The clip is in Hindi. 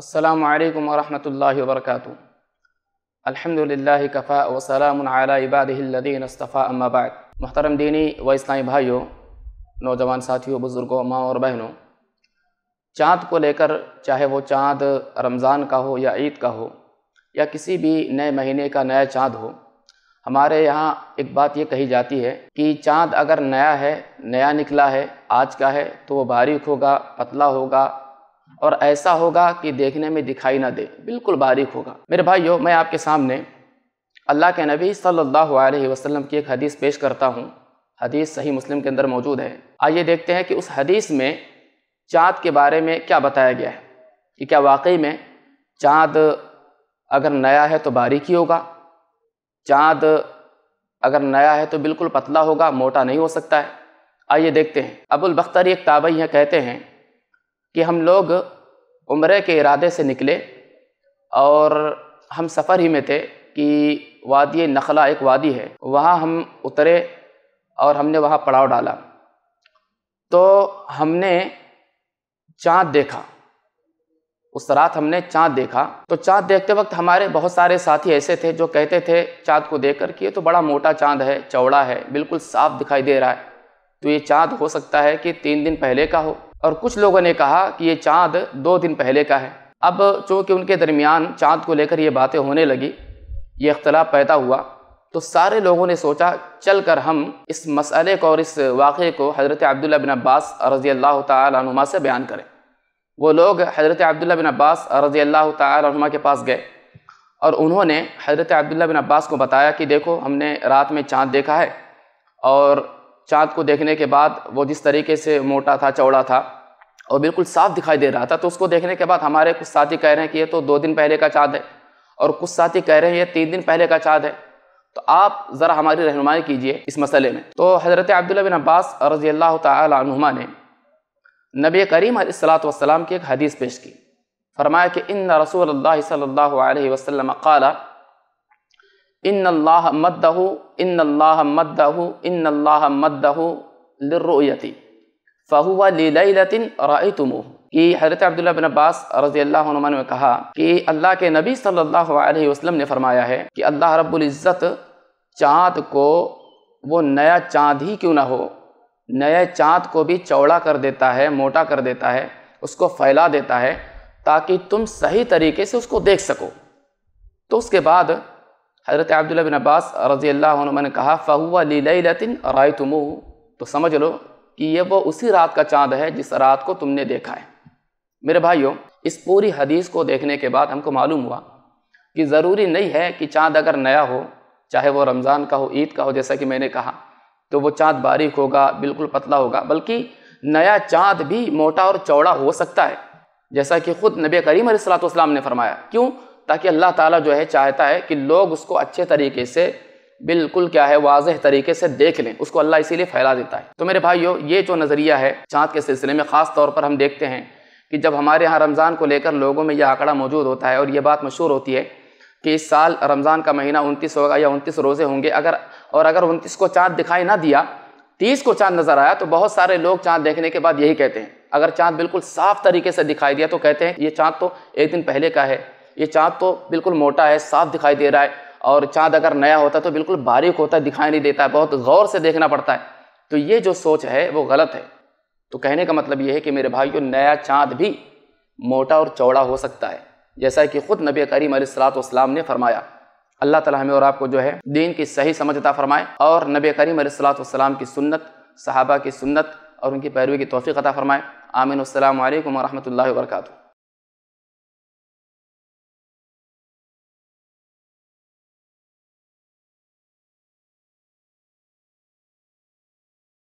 السلام عليكم ورحمة الله وبركاته الحمد لله كفاء وسلام على عباده الذين اصطفى أما بعد محترم دینی و اسلامی بھائیوں نوجوان साथियों बुज़ुर्गों माँ और बहनों चाँद को लेकर चाहे वो चाँद रमज़ान का हो या ईद का हो या किसी भी नए महीने का नया चाँद हो हमारे यहाँ एक बात ये कही जाती है कि चाँद अगर नया है नया निकला है आज का है तो वो बारीक होगा पतला होगा और ऐसा होगा कि देखने में दिखाई ना दे बिल्कुल बारीक होगा मेरे भाइयों मैं आपके सामने अल्लाह के नबी सल्लल्लाहु अलैहि वसल्लम की एक हदीस पेश करता हूँ हदीस सही मुस्लिम के अंदर मौजूद है आइए देखते हैं कि उस हदीस में चाँद के बारे में क्या बताया गया है कि क्या वाकई में चाँद अगर नया है तो बारीक ही होगा चाँद अगर नया है तो बिल्कुल पतला होगा मोटा नहीं हो सकता है आइए देखते हैं अबुल बख्तर एक ताबई हैं कहते हैं कि हम लोग उम्र के इरादे से निकले और हम सफ़र ही में थे कि वादी नखला एक वादी है वहाँ हम उतरे और हमने वहाँ पड़ाव डाला तो हमने चाँद देखा उस रात हमने चाँद देखा तो चाँद देखते वक्त हमारे बहुत सारे साथी ऐसे थे जो कहते थे चाँद को देख कर कि ये तो बड़ा मोटा चाँद है चौड़ा है बिल्कुल साफ दिखाई दे रहा है तो ये चाँद हो सकता है कि तीन दिन पहले का हो और कुछ लोगों ने कहा कि ये चाँद दो दिन पहले का है अब चूँकि उनके दरमियान चाँद को लेकर ये बातें होने लगी ये अख्तलाफ पैदा हुआ तो सारे लोगों ने सोचा चल कर हम इस मसले को और इस वाक़े को हज़रत अब्दुल्ला बिन अब्बास रज़ी अल्लाह तुमा से बयान करें वो लोग हज़रत अब्दुल्ला बिन अब्बास रज़ी अल्लाह तुमा के पास गए और उन्होंने हज़रत अब्दुल्ला बिन अब्बास को बताया कि देखो हमने रात में चाँद देखा है और चाँद को देखने के बाद वो जिस तरीके से मोटा था चौड़ा था और बिल्कुल साफ दिखाई दे रहा था तो उसको देखने के बाद हमारे कुछ साथी कह रहे हैं कि ये तो दो दिन पहले का चाँद है और कुछ साथी कह रहे हैं ये तीन दिन पहले का चाँद है तो आप ज़रा हमारी रहनुमाई कीजिए इस मसले में तो हज़रत अब्दुल्ला बिन अब्बास रजी अल्लाह तुमा ने नबी करीम सलात की एक हदीस पेश की फरमाया कि इन रसूल सल्ला वसलम कला इन अल्लाह मद्दहु इन अल्लाह मद्दहु इन अल्लाह मद्दहु लिर्रुयति फहुवा लिलैलतिन रायतुमुह कि हज़रत अब्दुल्ला बिन अब्बास रजी अल्लाह ने कहा कि अल्लाह के नबी सल्लल्लाहु अलैहि वसल्लम ने फरमाया है कि अल्लाह रब्बुल इज़्ज़त चाँद को वो नया चाँद ही क्यों ना हो नए चाँद को भी चौड़ा कर देता है मोटा कर देता है उसको फैला देता है ताकि तुम सही तरीके से उसको देख सको तो उसके बाद हज़रत अब्दुल्ला बिन अब्बास रज़ी अल्लाह ने कहा फ़हुआ लीलातिन राय तो समझ लो कि ये वो उसी रात का चांद है जिस रात को तुमने देखा है मेरे भाइयों इस पूरी हदीस को देखने के बाद हमको मालूम हुआ कि ज़रूरी नहीं है कि चांद अगर नया हो चाहे वो रमज़ान का हो ईद का हो जैसा कि मैंने कहा तो वो चांद बारीक होगा बिल्कुल पतला होगा बल्कि नया चांद भी मोटा और चौड़ा हो सकता है जैसा कि खुद नबी करीम सलाम ने फरमाया क्यों ताकि अल्लाह ताला जो है चाहता है कि लोग उसको अच्छे तरीके से बिल्कुल क्या है वाजह तरीके से देख लें उसको अल्लाह इसीलिए फैला देता है तो मेरे भाइयों ये जो नज़रिया है चाँद के सिलसिले में ख़ास तौर पर हम देखते हैं कि जब हमारे यहाँ रमज़ान को लेकर लोगों में यह आंकड़ा मौजूद होता है और ये बात मशहूर होती है कि इस साल रमज़ान का महीना उनतीस होगा या उनतीस रोज़े होंगे अगर और अगर उनतीस को चाँद दिखाई ना दिया तीस को चाँद नज़र आया तो बहुत सारे लोग चाँद देखने के बाद यही कहते हैं अगर चाँद बिल्कुल साफ तरीके से दिखाई दिया तो कहते हैं ये चाँद तो एक दिन पहले का है ये चाँद तो बिल्कुल मोटा है साफ दिखाई दे रहा है और चाँद अगर नया होता है तो बिल्कुल बारीक होता है दिखाई नहीं देता है बहुत गौर से देखना पड़ता है तो ये जो सोच है वो गलत है तो कहने का मतलब ये है कि मेरे भाइयों नया चाँद भी मोटा और चौड़ा हो सकता है जैसा कि खुद नबी करीम सलाम ने फरमाया अल्लाह ताला हमें और आपको जो है दीन की सही समझता फरमाए और नबी करीम सलाम की सुन्नत सहाबा की सुन्नत और उनकी पैरवी की तोफ़ी अता फरमाए आमिन वरम वरहमल वर्का